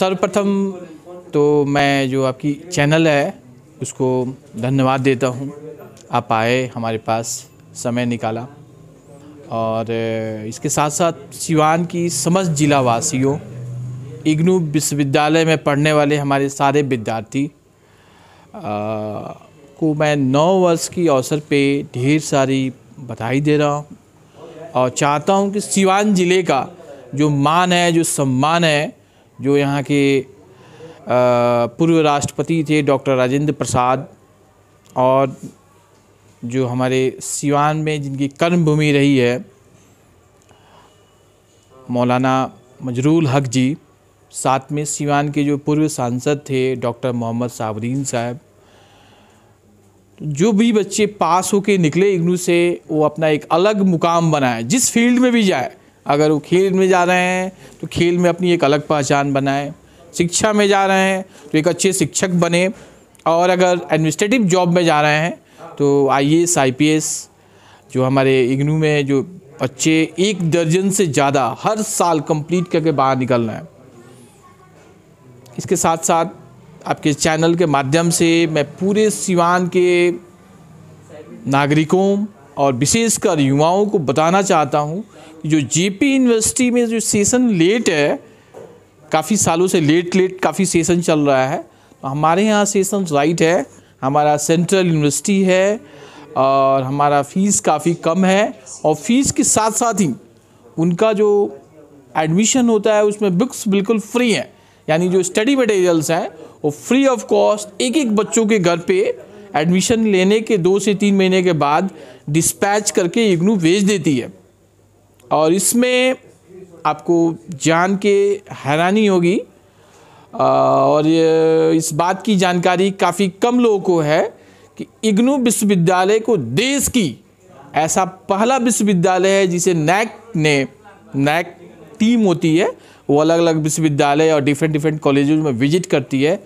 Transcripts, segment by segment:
सर्वप्रथम तो मैं जो आपकी चैनल है उसको धन्यवाद देता हूँ आप आए हमारे पास समय निकाला और इसके साथ साथ सिवान की समस्त जिला वासियों इग्नू विश्वविद्यालय में पढ़ने वाले हमारे सारे विद्यार्थी को मैं नौ वर्ष की अवसर पे ढेर सारी बधाई दे रहा हूँ और चाहता हूँ कि सिवान ज़िले का जो मान है जो सम्मान है जो यहाँ के पूर्व राष्ट्रपति थे डॉक्टर राजेंद्र प्रसाद और जो हमारे सिवान में जिनकी कर्मभूमि रही है मौलाना मजरूल हक जी साथ में सिवान के जो पूर्व सांसद थे डॉक्टर मोहम्मद साबरीन साहब जो भी बच्चे पास होके निकले इग्नू से वो अपना एक अलग मुकाम बनाए जिस फील्ड में भी जाए अगर वो खेल में जा रहे हैं तो खेल में अपनी एक अलग पहचान बनाएं शिक्षा में जा रहे हैं तो एक अच्छे शिक्षक बने और अगर एडमिनिस्ट्रेटिव जॉब में जा रहे हैं तो आई एस जो हमारे इग्नू में जो बच्चे एक दर्जन से ज़्यादा हर साल कंप्लीट करके बाहर निकल रहे हैं इसके साथ साथ आपके चैनल के माध्यम से मैं पूरे सिवान के नागरिकों और विशेषकर युवाओं को बताना चाहता हूँ कि जो जेपी यूनिवर्सिटी में जो सेशन लेट है काफ़ी सालों से लेट लेट काफ़ी सेशन चल रहा है तो हमारे यहाँ सेशन राइट है हमारा सेंट्रल यूनिवर्सिटी है और हमारा फीस काफ़ी कम है और फीस के साथ साथ ही उनका जो एडमिशन होता है उसमें बुक्स बिल्कुल फ्री हैं यानी जो स्टडी मटेरियल्स हैं वो फ्री ऑफ कॉस्ट एक एक बच्चों के घर पे एडमिशन लेने के दो से तीन महीने के बाद डिस्पैच करके इग्नू भेज देती है और इसमें आपको जान के हैरानी होगी और इस बात की जानकारी काफ़ी कम लोगों को है कि इग्नू विश्वविद्यालय को देश की ऐसा पहला विश्वविद्यालय है जिसे नैक ने नैक टीम होती है वो अलग अलग विश्वविद्यालय और डिफरेंट डिफरेंट कॉलेज में विजिट करती है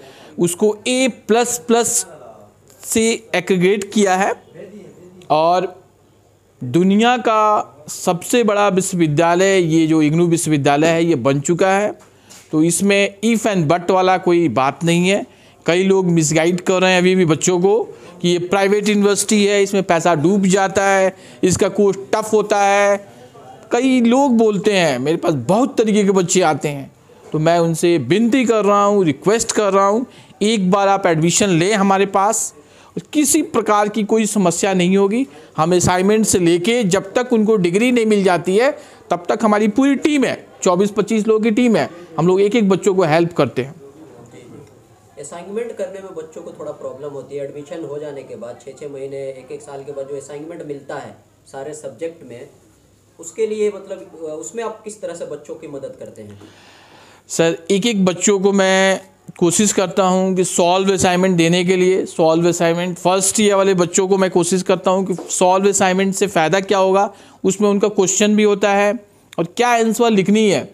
उसको ए प्लस प्लस से एग्रीगेट किया है और दुनिया का सबसे बड़ा विश्वविद्यालय ये जो इग्नू विश्वविद्यालय है ये बन चुका है तो इसमें ईफ एंड बट वाला कोई बात नहीं है कई लोग मिसगाइड कर रहे हैं अभी भी बच्चों को कि ये प्राइवेट यूनिवर्सिटी है इसमें पैसा डूब जाता है इसका कोर्स टफ होता है कई लोग बोलते हैं मेरे पास बहुत तरीके के बच्चे आते हैं तो मैं उनसे विनती कर रहा हूँ रिक्वेस्ट कर रहा हूँ एक बार आप एडमिशन लें हमारे पास किसी प्रकार की कोई समस्या नहीं होगी हम असाइनमेंट से लेके जब तक उनको डिग्री नहीं मिल जाती है तब तक हमारी पूरी टीम है चौबीस पच्चीस लोगों की टीम है हम लोग एक एक बच्चों को हेल्प करते हैं असाइनमेंट करने में बच्चों को थोड़ा प्रॉब्लम होती है एडमिशन हो जाने के बाद छः छः महीने एक एक साल के बाद जो असाइनमेंट मिलता है सारे सब्जेक्ट में उसके लिए मतलब उसमें आप किस तरह से बच्चों की मदद करते हैं सर एक एक बच्चों को मैं कोशिश करता हूँ कि सॉल्व असाइनमेंट देने के लिए सॉल्व असाइनमेंट फर्स्ट ईयर वाले बच्चों को मैं कोशिश करता हूँ कि सॉल्व असाइनमेंट से फ़ायदा क्या होगा उसमें उनका क्वेश्चन भी होता है और क्या आंसर लिखनी है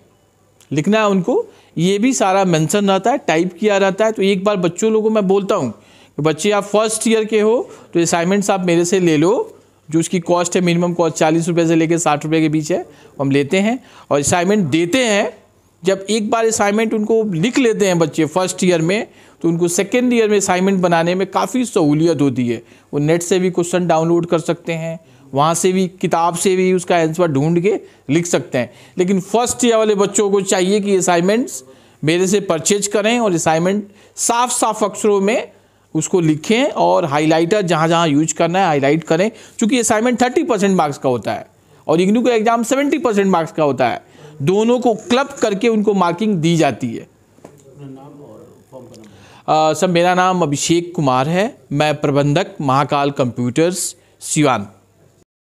लिखना है उनको ये भी सारा मेंशन रहता है टाइप किया रहता है तो एक बार बच्चों लोगों को मैं बोलता हूँ कि बच्चे आप फर्स्ट ईयर के हो तो असाइनमेंट्स आप मेरे से ले लो जो उसकी कॉस्ट है मिनिमम कॉस्ट चालीस रुपये से लेकर साठ रुपये के बीच है हम लेते हैं और असाइनमेंट देते हैं जब एक बार असाइनमेंट उनको लिख लेते हैं बच्चे फर्स्ट ईयर में तो उनको सेकेंड ईयर में असाइनमेंट बनाने में काफ़ी सहूलियत होती है वो नेट से भी क्वेश्चन डाउनलोड कर सकते हैं वहाँ से भी किताब से भी उसका आंसर ढूंढ के लिख सकते हैं लेकिन फर्स्ट ईयर वाले बच्चों को चाहिए कि असाइनमेंट्स मेरे से परचेज करें और असाइनमेंट साफ साफ अक्षरों में उसको लिखें और हाईलाइटर जहाँ जहाँ यूज करना है हाईलाइट करें क्योंकि असाइनमेंट थर्टी परसेंट मार्क्स का होता है और इग्नू का एग्ज़ाम सेवेंटी परसेंट मार्क्स का होता है दोनों को क्लब करके उनको मार्किंग दी जाती है सर मेरा नाम अभिषेक कुमार है मैं प्रबंधक महाकाल कंप्यूटर्स सिवान